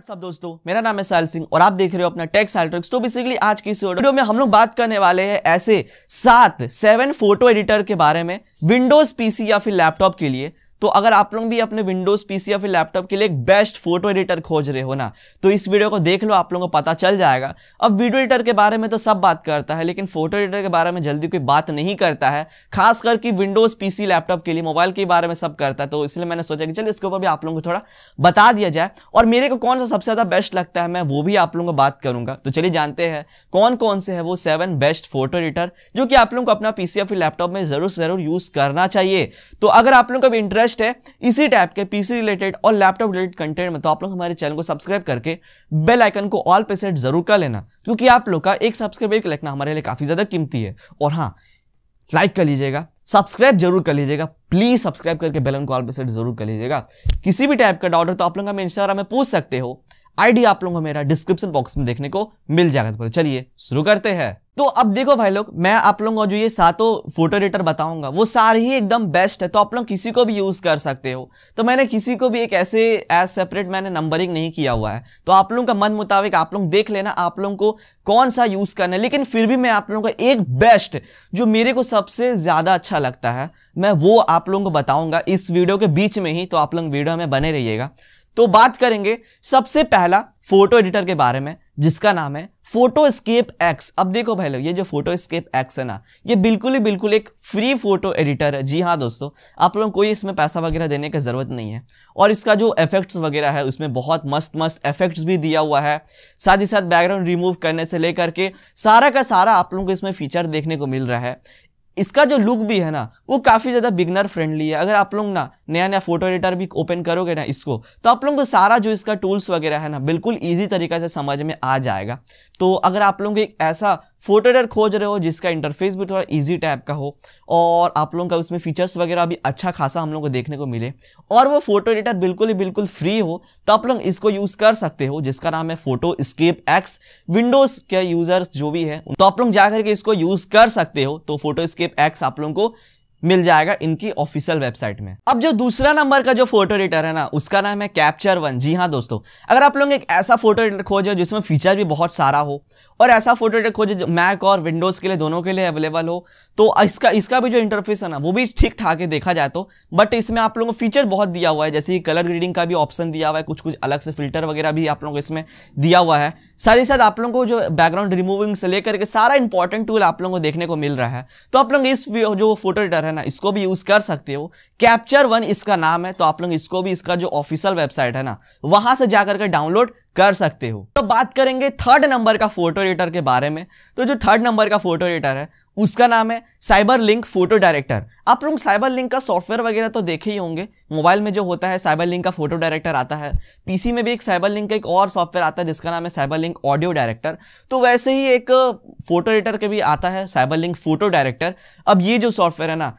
WhatsApp दोस्तों मेरा नाम है साहिल सिंह और आप देख रहे हो अपना टेक्स हाइट्रिक्स तो बेसिकली आज की इस वीडियो में हम लोग बात करने वाले हैं ऐसे सात सेवन फोटो एडिटर के बारे में विंडोज पीसी या फिर लैपटॉप के लिए तो अगर आप लोग भी अपने विंडोज पीसी या फिर लैपटॉप के लिए एक बेस्ट फोटो एडिटर खोज रहे हो ना तो इस वीडियो को देख लो आप लोगों को पता चल जाएगा अब वीडियो एडिटर के बारे में तो सब बात करता है लेकिन फोटो एडिटर के बारे में जल्दी कोई बात नहीं करता है खास करके विंडोज पीसी लैपटॉप के लिए मोबाइल के बारे में सब करता है तो इसलिए मैंने सोचा कि चल इसके ऊपर भी आप लोगों को थोड़ा बता दिया जाए और मेरे को कौन सा सबसे ज़्यादा बेस्ट लगता है मैं वो भी आप लोगों को बात करूंगा तो चलिए जानते हैं कौन कौन से है वो सेवन बेस्ट फोटो एडिटर जो कि आप लोगों को अपना पीसी या फिर लैपटॉप में जरूर जरूर यूज़ करना चाहिए तो अगर आप लोगों को इंटरेस्ट रिक्वेस्ट है इसी टाइप के पीसी रिलेटेड और लैपटॉप रिलेटेड कंटेंट में तो आप लोग हमारे चैनल को सब्सक्राइब करके बेल आइकन को ऑल पे सेट जरूर कर लेना क्योंकि आप लोग का एक सब्सक्राइब एक लिखना हमारे लिए काफ़ी ज़्यादा कीमती है और हाँ लाइक कर लीजिएगा सब्सक्राइब जरूर कर लीजिएगा प्लीज सब्सक्राइब करके बेलन को ऑल पे सेट जरूर कर लीजिएगा किसी भी टाइप का डाउट हो तो आप लोग हमें इंस्टाग्राम में पूछ सकते हो आईडी आप लोगों को मेरा डिस्क्रिप्शन बॉक्स में देखने को मिल जाएगा तो चलिए शुरू करते हैं तो अब देखो भाई लोग मैं आप लोगों को जो ये सातों फोटो एडिटर बताऊंगा वो सारे ही एकदम बेस्ट है तो आप लोग किसी को भी यूज़ कर सकते हो तो मैंने किसी को भी एक ऐसे एज सेपरेट मैंने नंबरिंग नहीं किया हुआ है तो आप लोगों का मन मुताबिक आप लोग देख लेना आप लोगों को कौन सा यूज़ करना है लेकिन फिर भी मैं आप लोगों का एक बेस्ट जो मेरे को सबसे ज़्यादा अच्छा लगता है मैं वो आप लोगों को बताऊंगा इस वीडियो के बीच में ही तो आप लोग वीडियो में बने रहिएगा तो बात करेंगे सबसे पहला फोटो एडिटर के बारे में जिसका नाम है फोटो स्केप एक्स अब देखो भाई लोग ये जो फोटो स्केप एक्स है ना ये बिल्कुल ही बिल्कुल एक फ्री फोटो एडिटर है जी हाँ दोस्तों आप लोगों को कोई इसमें पैसा वगैरह देने की ज़रूरत नहीं है और इसका जो इफेक्ट्स वगैरह है उसमें बहुत मस्त मस्त इफेक्ट्स भी दिया हुआ है साथ ही साथ बैकग्राउंड रिमूव करने से लेकर के सारा का सारा आप लोगों को इसमें फीचर देखने को मिल रहा है इसका जो लुक भी है ना वो काफ़ी ज़्यादा बिगनर फ्रेंडली है अगर आप लोग ना नया नया फोटो एडिटर भी ओपन करोगे ना इसको तो आप लोगों को सारा जो इसका टूल्स वगैरह है ना बिल्कुल ईजी तरीके से समझ में आ जाएगा तो अगर आप लोग एक ऐसा फोटो एडिटर खोज रहे हो जिसका इंटरफेस भी थोड़ा इजी टाइप का हो और आप लोगों का उसमें फीचर्स वगैरह भी अच्छा खासा हम लोग को देखने को मिले और वो फोटो एडिटर बिल्कुल ही बिल्कुल फ्री हो तो आप लोग इसको यूज़ कर सकते हो जिसका नाम है फोटो स्केप एक्स विंडोज़ के यूज़र्स जो भी है तो आप लोग जा करके इसको यूज़ कर सकते हो तो फोटो स्केप एक्स आप लोगों को मिल जाएगा इनकी ऑफिशियल वेबसाइट में अब जो दूसरा नंबर का जो फोटो एडिटर है ना उसका नाम है कैप्चर वन जी हाँ दोस्तों अगर आप लोग एक ऐसा फोटो एडिटर खोजो जिसमें फीचर भी बहुत सारा हो और ऐसा एडिटर खोजे जो मैक और विंडोज़ के लिए दोनों के लिए अवेलेबल हो तो इसका इसका भी जो इंटरफेस है ना वो भी ठीक ठाक है देखा जाए तो बट इसमें आप लोगों को फीचर बहुत दिया हुआ है जैसे कि कलर रीडिंग का भी ऑप्शन दिया हुआ है कुछ कुछ अलग से फिल्टर वगैरह भी आप लोगों को इसमें दिया हुआ है साथ ही साथ आप लोगों को जो बैकग्राउंड रिमूविंग से लेकर के सारा इंपॉर्टेंट टूल आप लोगों को देखने को मिल रहा है तो आप लोग इस जो फोटो एडिटर है ना इसको भी यूज़ कर सकते हो कैप्चर वन इसका नाम है तो आप लोग इसको भी इसका जो ऑफिशियल वेबसाइट है ना वहां से जाकर के डाउनलोड कर सकते हो तो बात करेंगे थर्ड नंबर का फोटो एडिटर के बारे में तो जो थर्ड नंबर का फोटो एडिटर है उसका नाम है साइबर लिंक फोटो डायरेक्टर आप लोग साइबर लिंक का सॉफ्टवेयर वगैरह तो देखे ही होंगे मोबाइल में जो होता है साइबर लिंक का फोटो डायरेक्टर आता है पीसी में भी एक साइबर लिंक का एक और सॉफ्टवेयर आता है जिसका नाम है साइबर लिंक ऑडियो डायरेक्टर तो वैसे ही एक फोटो एडिटर के भी आता है साइबर लिंक फोटो डायरेक्टर अब ये जो सॉफ्टवेयर है ना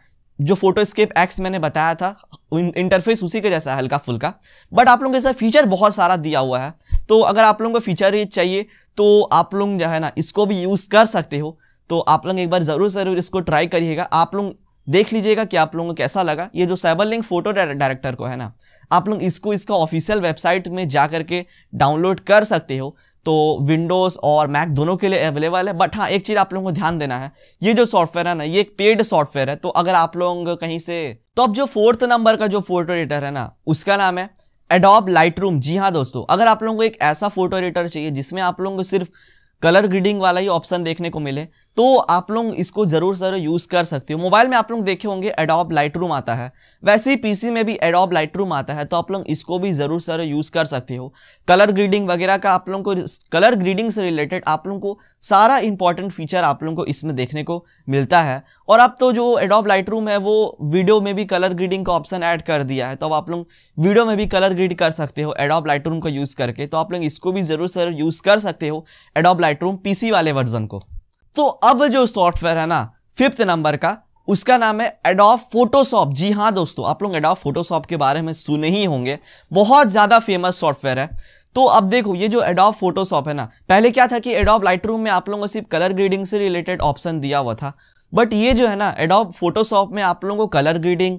जो फोटोस्केप एक्स मैंने बताया था इंटरफेस उसी के जैसा हल्का फुल्का बट आप लोगों के साथ फीचर बहुत सारा दिया हुआ है तो अगर आप लोगों को फीचर चाहिए तो आप लोग जो है ना इसको भी यूज़ कर सकते हो तो आप लोग एक बार ज़रूर ज़रूर इसको ट्राई करिएगा आप लोग देख लीजिएगा कि आप लोगों को कैसा लगा ये जो साइबर लिंक फोटो डायरेक्टर को है ना आप लोग इसको इसका ऑफिशियल वेबसाइट में जा करके डाउनलोड कर सकते हो तो विंडोज़ और मैक दोनों के लिए अवेलेबल है बट हाँ एक चीज़ आप लोगों को ध्यान देना है ये जो सॉफ्टवेयर है ना ये एक पेड सॉफ्टवेयर है तो अगर आप लोग कहीं से तो अब जो फोर्थ नंबर का जो फोटो एडिटर है ना उसका नाम है एडोब लाइट जी हाँ दोस्तों अगर आप लोगों को एक ऐसा फोटो एडिटर चाहिए जिसमें आप लोगों को सिर्फ कलर ग्रीडिंग वाला ही ऑप्शन देखने को मिले तो आप लोग इसको ज़रूर सर यूज़ कर सकते हो मोबाइल में आप लोग देखे होंगे एडोब लाइट रूम आता है वैसे ही पीसी में भी एडोब लाइट रूम आता है तो आप लोग इसको भी ज़रूर सर यूज़ कर सकते हो कलर ग्रीडिंग वगैरह का आप लोग को कलर ग्रीडिंग से रिलेटेड आप लोग को सारा इंपॉर्टेंट फीचर आप लोग को इसमें देखने को मिलता है और अब तो जो एडोब लाइट रूम है वो वीडियो में भी कलर ग्रीडिंग का ऑप्शन ऐड कर दिया है तो अब आप लोग वीडियो में भी कलर ग्रीड कर सकते हो एडोब लाइट रूम का यूज़ करके तो आप लोग इसको भी ज़रूर सर यूज़ कर सकते हो एडोब लाइट लाइटरूम पीसी वाले वर्जन को तो अब जो सॉफ्टवेयर है ना फिफ्थ नंबर का उसका नाम है एडॉफ फोटोशॉप जी हाँ दोस्तों आप लोग एडॉफ फोटोशॉप के बारे में सुने ही होंगे बहुत ज़्यादा फेमस सॉफ्टवेयर है तो अब देखो ये जो एडॉफ फोटोशॉप है ना पहले क्या था कि एडॉफ लाइटरूम में आप लोगों को सिर्फ कलर ग्रीडिंग से रिलेटेड ऑप्शन दिया हुआ था बट ये जो है ना एडॉफ फोटोशॉप में आप लोगों को कलर ग्रीडिंग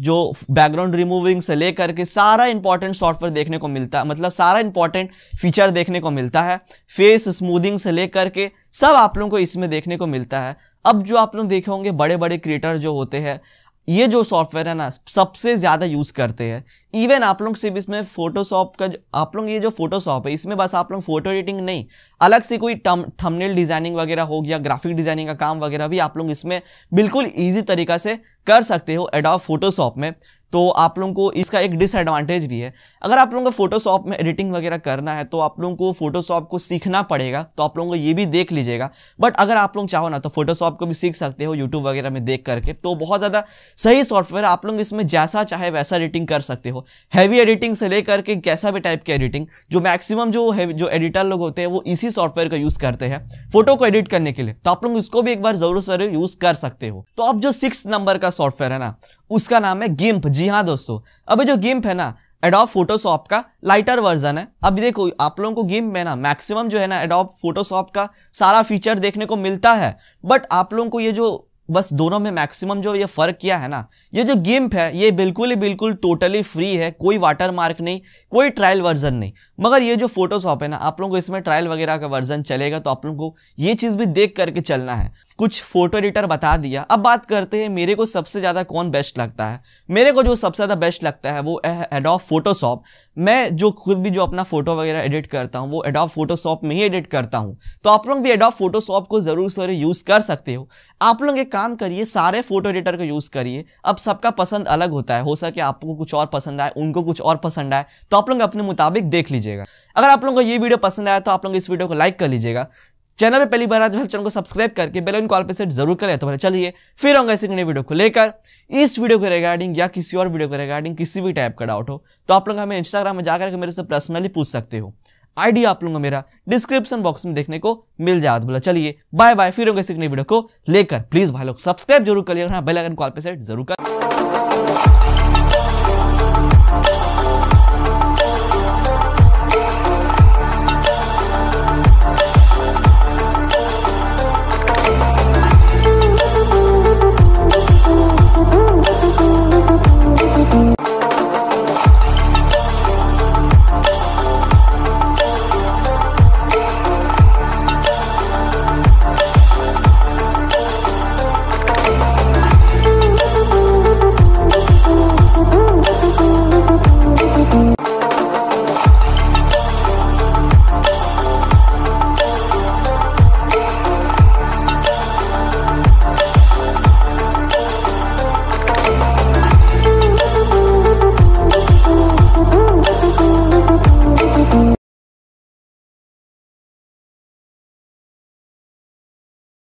जो बैकग्राउंड रिमूविंग से लेकर के सारा इंपॉर्टेंट सॉफ्टवेयर देखने को मिलता है मतलब सारा इंपॉर्टेंट फीचर देखने को मिलता है फेस स्मूदिंग से लेकर के सब आप लोगों को इसमें देखने को मिलता है अब जो आप लोग देखे होंगे बड़े बड़े क्रिएटर जो होते हैं ये जो सॉफ्टवेयर है ना सबसे ज़्यादा यूज़ करते हैं इवन आप लोग सिर्फ इसमें फोटोशॉप का आप लोग ये जो फोटोशॉप है इसमें बस आप लोग फोटो एडिटिंग नहीं अलग से कोई थंबनेल डिज़ाइनिंग वगैरह हो गया ग्राफिक डिज़ाइनिंग का काम वगैरह भी आप लोग इसमें बिल्कुल ईजी तरीका से कर सकते हो एडॉप फोटोशॉप में तो आप लोगों को इसका एक डिसएडवांटेज भी है अगर आप लोगों को फोटोशॉप में एडिटिंग वगैरह करना है तो आप लोगों को फोटोशॉप को सीखना पड़ेगा तो आप लोगों को ये भी देख लीजिएगा बट अगर आप लोग चाहो ना तो फोटोशॉप को भी सीख सकते हो यूट्यूब वगैरह में देख करके तो बहुत ज़्यादा सही सॉफ्टवेयर आप लोग इसमें जैसा चाहे वैसा एडिटिंग कर सकते हो हैवी एडिटिंग से लेकर के कैसा भी टाइप की एडिटिंग जो मैक्सिमम जो है जो एडिटर लोग होते हैं वो इसी सॉफ्टवेयर का यूज़ करते हैं फोटो को एडिट करने के लिए तो आप लोग इसको भी एक बार ज़रूर सर यूज़ कर सकते हो तो अब जो सिक्स नंबर का सॉफ्टवेयर है ना उसका नाम है गिम्प जी जी हाँ दोस्तों अभी जो गिम्प है ना एडॉप फोटोशॉप का लाइटर वर्जन है अब देखो आप लोगों को गेम में ना मैक्सिमम जो है ना एडॉप फोटोशॉप का सारा फीचर देखने को मिलता है बट आप लोगों को ये जो बस दोनों में मैक्सिमम जो ये फ़र्क किया है ना ये जो गेम है ये बिल्कुल ही बिल्कुल टोटली फ्री है कोई वाटर मार्क नहीं कोई ट्रायल वर्जन नहीं मगर ये जो फोटोशॉप है ना आप लोगों को इसमें ट्रायल वगैरह का वर्जन चलेगा तो आप लोगों को ये चीज़ भी देख करके चलना है कुछ फोटो एडिटर बता दिया अब बात करते हैं मेरे को सबसे ज़्यादा कौन बेस्ट लगता है मेरे को जो सबसे ज़्यादा बेस्ट लगता है वो है फोटोशॉप मैं जो खुद भी जो अपना फोटो वगैरह एडिट करता हूँ वो एडोब फोटोशॉप में ही एडिट करता हूँ तो आप लोग भी एडोब फोटोशॉप को ज़रूर से यूज़ कर सकते हो आप लोग एक काम करिए सारे फोटो एडिटर को यूज़ करिए अब सबका पसंद अलग होता है हो सके आपको कुछ और पसंद आए उनको कुछ और पसंद आए तो आप लोग अपने मुताबिक देख लीजिए लीजिएगा अगर आप लोगों को ये वीडियो पसंद आया तो आप लोग इस वीडियो को लाइक कर लीजिएगा चैनल पे पहली बार आज तो चैनल को सब्सक्राइब करके बेल आइकन कॉल पे सेट जरूर कर ले तो पता मतलब चलिए फिर होंगे इसी नई वीडियो को लेकर इस वीडियो के रिगार्डिंग या किसी और वीडियो के रिगार्डिंग किसी भी टाइप का डाउट हो तो आप लोग हमें इंस्टाग्राम में जाकर मेरे से पर्सनली पूछ सकते हो आईडी आप लोगों को मेरा डिस्क्रिप्शन बॉक्स में देखने को मिल जाए तो बोला मतलब चलिए बाय बाय फिर होंगे इसी नई वीडियो को लेकर प्लीज भाई लोग सब्सक्राइब जरूर कर हाँ बेल कॉल पे सेट जरूर कर